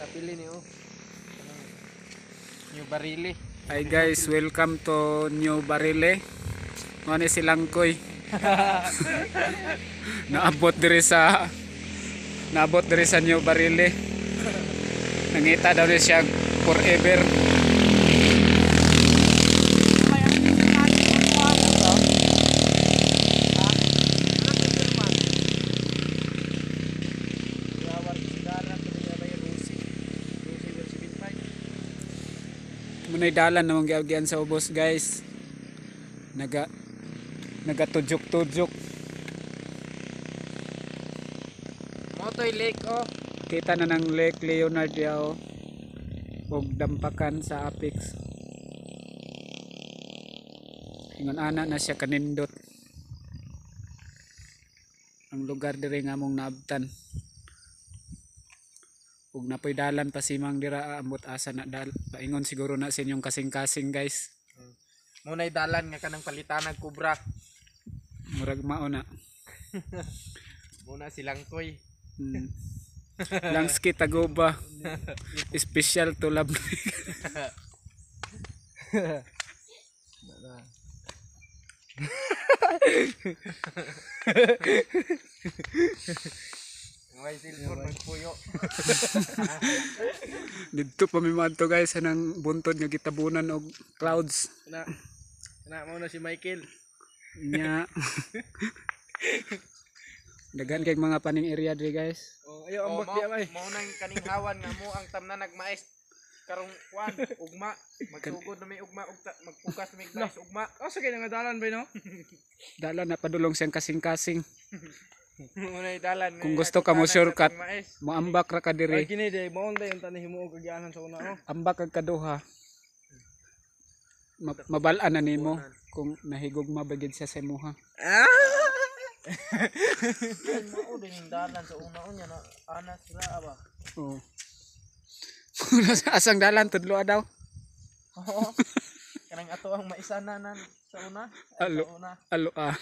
Kapili niyo. Oh. Ano? New Barile. Hi guys, welcome to New Barile. Ngani ano si Langkoy. naabot diri sa naabot diri sa New Barile. Nangita daw ni siya forever. Munay dalan namang giagyan sa ubos guys. Naga nagatudjok-tudjok. Motoy lake oh. Kita na ng Lake Leonard ya oh. Og dampakan sa Apex. Ingon ana na siya kanindot. Ang lugar dere nga mong naabtan ug napoy dalan pa si Mang dira ah, ambot asa na dal paingon siguro na sa inyong kasing-kasing guys hmm. munay dalan nga kanang palitan ng kubra murag mao na muna silang koy hmm. langski tagoba special to love Mga silver magpuyo. Dito pa mi madto guys anang buntod nga gitabunan og clouds. Na. Na mo na si Michael. Nya. Daghan kay mga paning area diri guys. Oh, ayo ambot oh, diya may. Mao nang kaning hawan nga mo ang tamna nagmaes karong kwan ugma magsugod na may ugma ug magpukas may guys ugma. Oh sige nga dalan bay no. dalan na padulong siyang kasing-kasing. Muna italan. Kung gusto ka mo shortcut, maambak ra ka diri. Ay kini day maon day unta nahimo og kagyanan sa una oh. Ambak kag kaduha. mabalaan na nimo kung nahigugma ba gid siya sa imuha. Ah! Mao din dalan sa una unya na anas ra ba. Oo. Asang dalan tudlo daw. Oo. Kanang ato ang nan sa una. Alo. Alo ah.